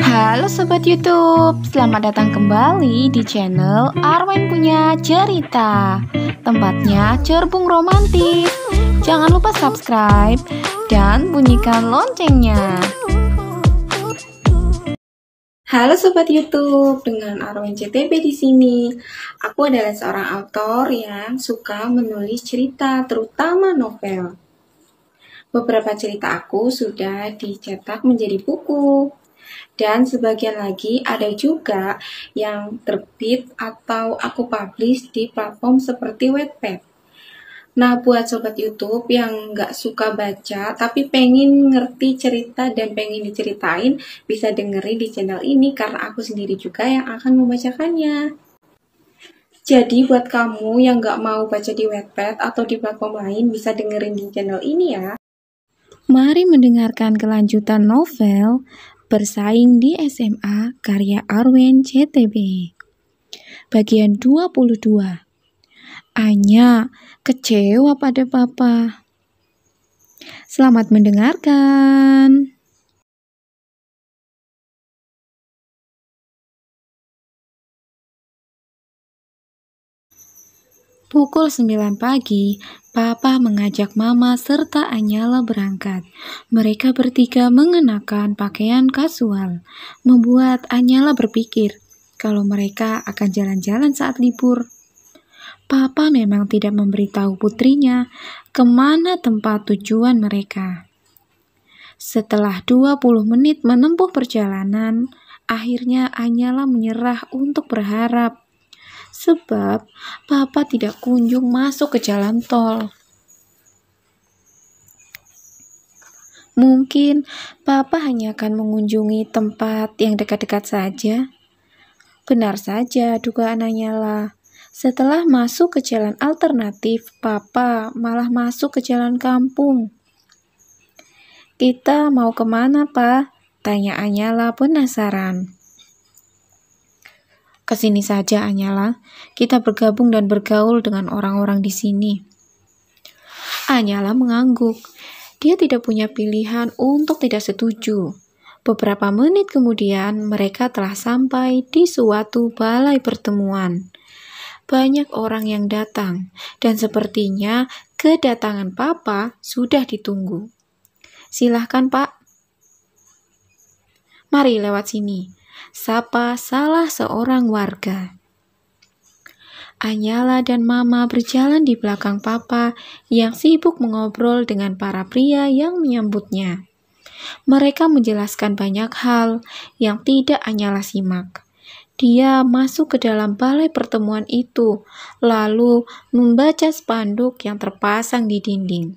Halo Sobat Youtube, selamat datang kembali di channel Arwen Punya Cerita Tempatnya cerbung romantis Jangan lupa subscribe dan bunyikan loncengnya Halo sobat YouTube, dengan Arwen CTP di sini. Aku adalah seorang autor yang suka menulis cerita, terutama novel. Beberapa cerita aku sudah dicetak menjadi buku. Dan sebagian lagi ada juga yang terbit atau aku publish di platform seperti Wattpad. Nah, buat sobat YouTube yang nggak suka baca tapi pengen ngerti cerita dan pengen diceritain, bisa dengerin di channel ini karena aku sendiri juga yang akan membacakannya. Jadi buat kamu yang nggak mau baca di Wattpad atau di platform lain bisa dengerin di channel ini ya. Mari mendengarkan kelanjutan novel bersaing di SMA karya Arwen CTB. Bagian 22. Anya kecewa pada papa. Selamat mendengarkan. Pukul 9 pagi, Papa mengajak Mama serta Anyala berangkat. Mereka bertiga mengenakan pakaian kasual, membuat Anyala berpikir kalau mereka akan jalan-jalan saat libur. Papa memang tidak memberitahu putrinya kemana tempat tujuan mereka. Setelah 20 menit menempuh perjalanan, akhirnya Anyala menyerah untuk berharap sebab Papa tidak kunjung masuk ke jalan tol. Mungkin Papa hanya akan mengunjungi tempat yang dekat-dekat saja. Benar saja dugaan Anyala. Setelah masuk ke jalan alternatif, Papa malah masuk ke jalan kampung. Kita mau kemana, Pak? Tanya Anyala penasaran. Kesini saja, Anyala. Kita bergabung dan bergaul dengan orang-orang di sini. Anyala mengangguk. Dia tidak punya pilihan untuk tidak setuju. Beberapa menit kemudian, mereka telah sampai di suatu balai pertemuan. Banyak orang yang datang, dan sepertinya kedatangan Papa sudah ditunggu. Silahkan, Pak. Mari lewat sini sapa salah seorang warga. Anyala dan Mama berjalan di belakang Papa yang sibuk mengobrol dengan para pria yang menyambutnya. Mereka menjelaskan banyak hal yang tidak Anyala simak. Dia masuk ke dalam balai pertemuan itu, lalu membaca spanduk yang terpasang di dinding.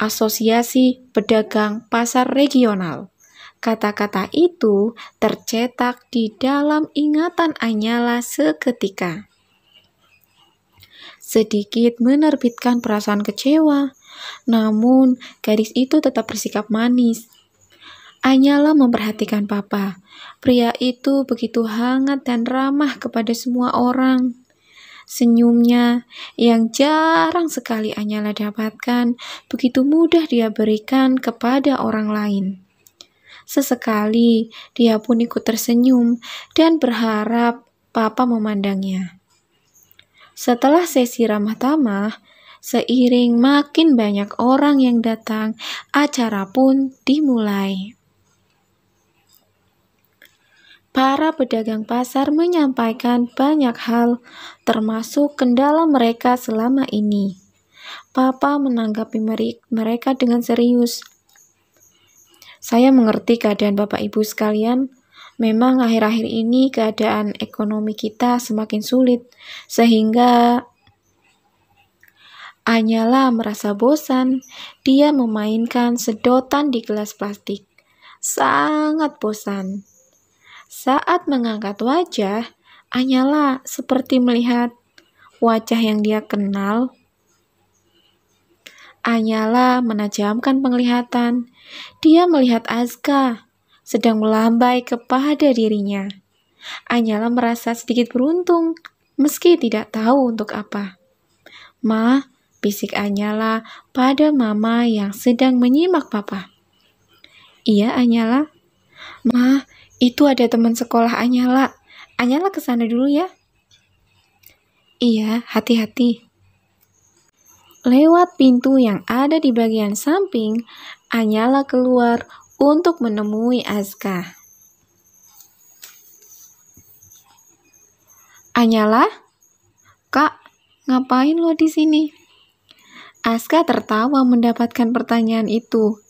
Asosiasi Pedagang Pasar Regional. Kata-kata itu tercetak di dalam ingatan Anyala seketika. Sedikit menerbitkan perasaan kecewa, namun gadis itu tetap bersikap manis. Anyala memperhatikan papa. Pria itu begitu hangat dan ramah kepada semua orang. Senyumnya yang jarang sekali Anyala dapatkan begitu mudah dia berikan kepada orang lain. Sesekali dia pun ikut tersenyum dan berharap papa memandangnya. Setelah sesi ramah tamah, seiring makin banyak orang yang datang, acara pun dimulai. Para pedagang pasar menyampaikan banyak hal, termasuk kendala mereka selama ini. Papa menanggapi mereka dengan serius. Saya mengerti keadaan Bapak Ibu sekalian. Memang akhir-akhir ini keadaan ekonomi kita semakin sulit, sehingga Anyala merasa bosan. Dia memainkan sedotan di gelas plastik. Sangat bosan. Saat mengangkat wajah, Anyala seperti melihat wajah yang dia kenal Anyala menajamkan penglihatan. Dia melihat Azka sedang melambai kepada dirinya. Anyala merasa sedikit beruntung, meski tidak tahu untuk apa. Ma, bisik Anyala pada mama yang sedang menyimak papa. Iya, Anyala. Ma, itu ada teman sekolah Anyala. Anyala ke sana dulu ya. Iya, hati-hati. Lewat pintu yang ada di bagian samping, Anyala keluar untuk menemui Aska. Anyala, Kak, ngapain lo di sini? Aska tertawa mendapatkan pertanyaan itu.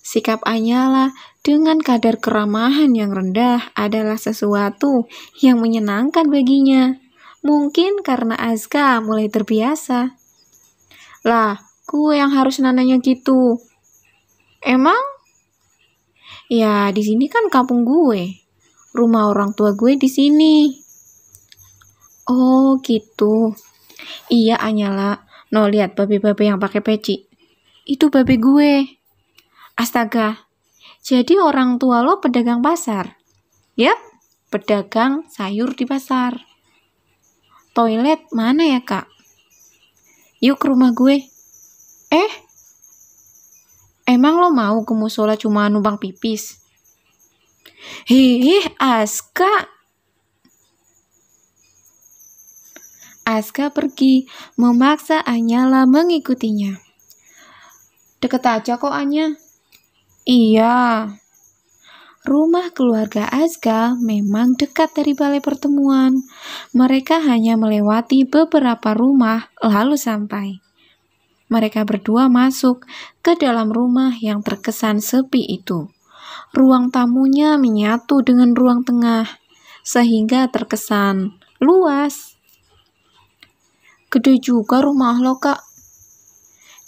Sikap Anyala dengan kadar keramahan yang rendah adalah sesuatu yang menyenangkan baginya. Mungkin karena Aska mulai terbiasa. Lah, gue yang harus nananya gitu. Emang? Ya, di sini kan kampung gue. Rumah orang tua gue di sini. Oh, gitu. Iya, Anyala. No, lihat babi babi yang pakai peci. Itu babi gue. Astaga. Jadi orang tua lo pedagang pasar. Yap, pedagang sayur di pasar. Toilet mana ya, Kak? yuk ke rumah gue. Eh, emang lo mau ke musola cuma numpang pipis? Hihi, Aska. Aska pergi, memaksa Anyala mengikutinya. Deket aja kok Anya. Iya, Rumah keluarga Azka memang dekat dari balai pertemuan. Mereka hanya melewati beberapa rumah lalu sampai. Mereka berdua masuk ke dalam rumah yang terkesan sepi itu. Ruang tamunya menyatu dengan ruang tengah, sehingga terkesan luas. Gede juga rumah lo, Kak.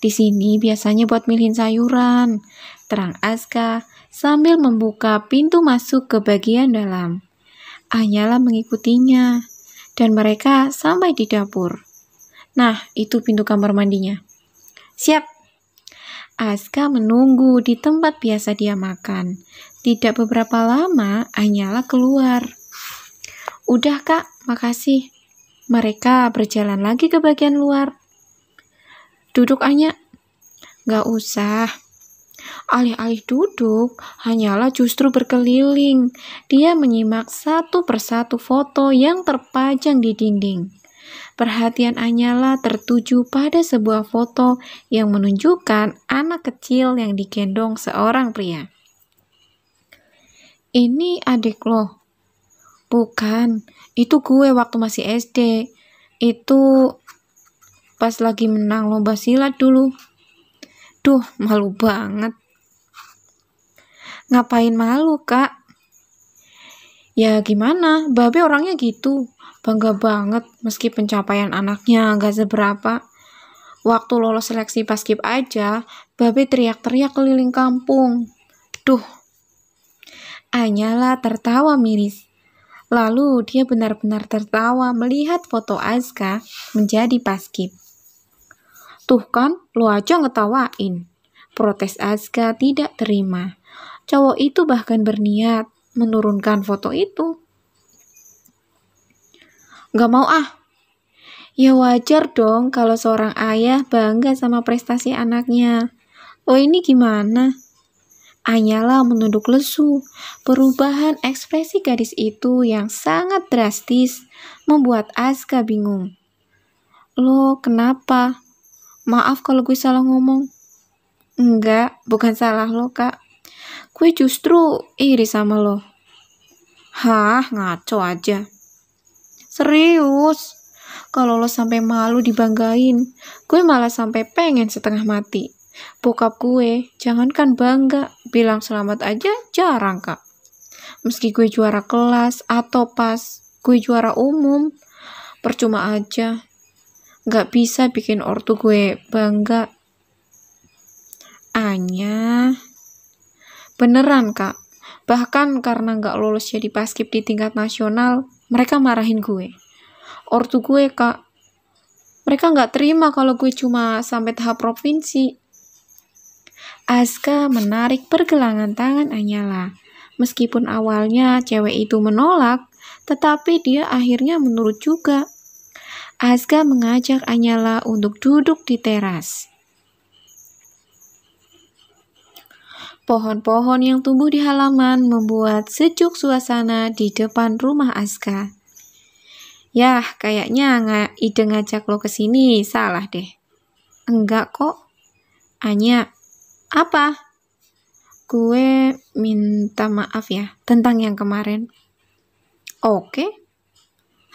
Di sini biasanya buat milihin sayuran. Terang Aska sambil membuka pintu masuk ke bagian dalam. Anyala mengikutinya dan mereka sampai di dapur. Nah, itu pintu kamar mandinya. Siap. Aska menunggu di tempat biasa dia makan. Tidak beberapa lama, Anyala keluar. Udah kak, makasih. Mereka berjalan lagi ke bagian luar. Duduk, Anya. Gak usah. Alih-alih duduk, hanyalah justru berkeliling. Dia menyimak satu persatu foto yang terpajang di dinding. Perhatian Anyala tertuju pada sebuah foto yang menunjukkan anak kecil yang digendong seorang pria. Ini adik loh. Bukan, itu gue waktu masih SD. Itu pas lagi menang lomba silat dulu. Duh, malu banget. Ngapain malu, Kak? Ya gimana, Babe orangnya gitu. Bangga banget meski pencapaian anaknya gak seberapa. Waktu lolos seleksi paskib aja, Babe teriak-teriak keliling kampung. Duh. Anyala tertawa miris. Lalu dia benar-benar tertawa melihat foto Azka menjadi paskip. Tuh kan, lo aja ngetawain. Protes Azka tidak terima. Cowok itu bahkan berniat menurunkan foto itu. Gak mau ah. Ya wajar dong kalau seorang ayah bangga sama prestasi anaknya. Oh ini gimana? Anyala menunduk lesu. Perubahan ekspresi gadis itu yang sangat drastis membuat Aska bingung. Lo kenapa? Maaf kalau gue salah ngomong. Enggak, bukan salah lo, Kak. Gue justru iri sama lo. Hah, ngaco aja. Serius, kalau lo sampai malu dibanggain, gue malah sampai pengen setengah mati. Bokap gue, jangankan bangga, bilang selamat aja jarang, Kak. Meski gue juara kelas atau pas gue juara umum, percuma aja nggak bisa bikin ortu gue bangga Anya beneran kak bahkan karena nggak lulus jadi paskib di tingkat nasional mereka marahin gue ortu gue kak mereka nggak terima kalau gue cuma sampai tahap provinsi Aska menarik pergelangan tangan Anyala. Meskipun awalnya cewek itu menolak, tetapi dia akhirnya menurut juga. Azga mengajak Anyala untuk duduk di teras. Pohon-pohon yang tumbuh di halaman membuat sejuk suasana di depan rumah Azka. Yah, kayaknya nggak ide ngajak lo ke sini salah deh. Enggak kok. Anya, apa? Gue minta maaf ya tentang yang kemarin. Oke.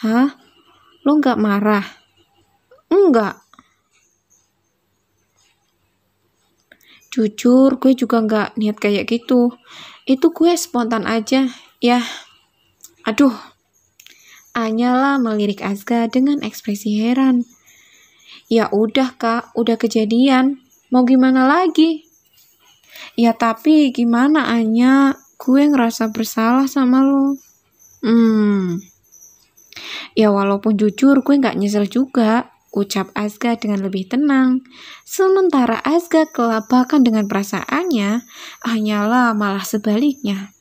Hah? Lu nggak marah? Enggak. Jujur, gue juga nggak niat kayak gitu. Itu gue spontan aja, ya. Aduh. Anyala melirik Azga dengan ekspresi heran. Ya udah kak, udah kejadian. Mau gimana lagi? Ya tapi gimana Anya? Gue ngerasa bersalah sama lo. Hmm, Ya walaupun jujur gue gak nyesel juga, ucap Azga dengan lebih tenang. Sementara Azga kelabakan dengan perasaannya, hanyalah malah sebaliknya.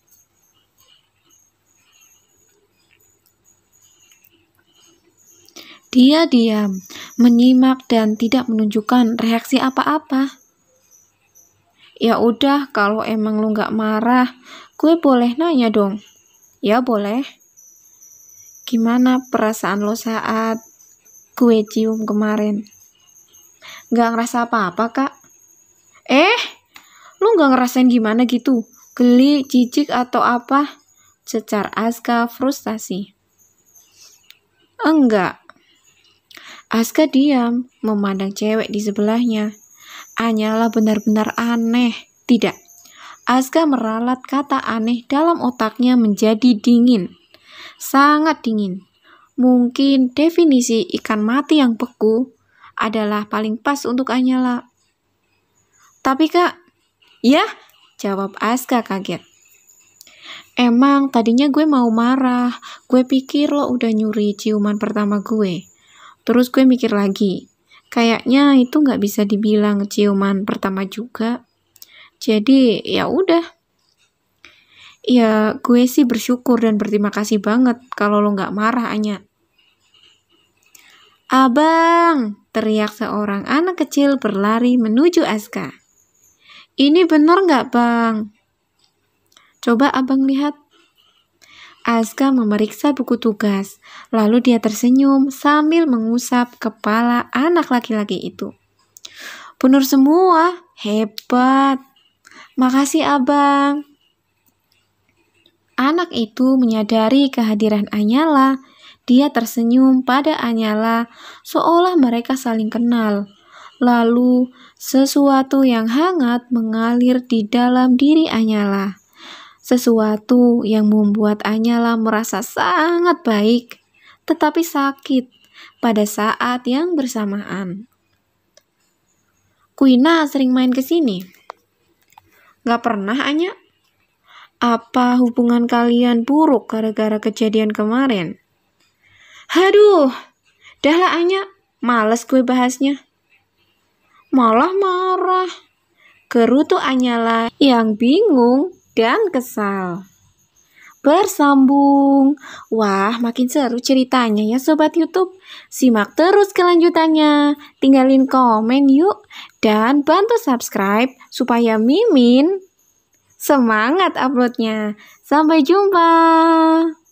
Dia diam, menyimak dan tidak menunjukkan reaksi apa-apa. Ya udah, kalau emang lu nggak marah, gue boleh nanya dong. Ya boleh gimana perasaan lo saat gue cium kemarin? Gak ngerasa apa-apa kak? Eh, lu gak ngerasain gimana gitu? Geli, jijik, atau apa? Cecar Aska frustasi. Enggak. Aska diam, memandang cewek di sebelahnya. Anyalah benar-benar aneh. Tidak. Aska meralat kata aneh dalam otaknya menjadi dingin sangat dingin. Mungkin definisi ikan mati yang beku adalah paling pas untuk Anyala. Tapi kak, ya, jawab Aska kaget. Emang tadinya gue mau marah, gue pikir lo udah nyuri ciuman pertama gue. Terus gue mikir lagi, kayaknya itu nggak bisa dibilang ciuman pertama juga. Jadi ya udah, ya gue sih bersyukur dan berterima kasih banget kalau lo gak marah Anya. Abang, teriak seorang anak kecil berlari menuju Aska. Ini benar gak, bang? Coba abang lihat. Aska memeriksa buku tugas, lalu dia tersenyum sambil mengusap kepala anak laki-laki itu. Benar semua, hebat. Makasih abang. Anak itu menyadari kehadiran Anyala. Dia tersenyum pada Anyala seolah mereka saling kenal. Lalu, sesuatu yang hangat mengalir di dalam diri Anyala. Sesuatu yang membuat Anyala merasa sangat baik, tetapi sakit pada saat yang bersamaan. Kuina sering main ke sini. Gak pernah, Anya? Apa hubungan kalian buruk gara-gara kejadian kemarin? Haduh, lah Anya, males gue bahasnya. Malah marah. Gerutu Anyala yang bingung dan kesal. Bersambung. Wah, makin seru ceritanya ya sobat YouTube. Simak terus kelanjutannya. Tinggalin komen yuk dan bantu subscribe supaya Mimin Semangat uploadnya. Sampai jumpa.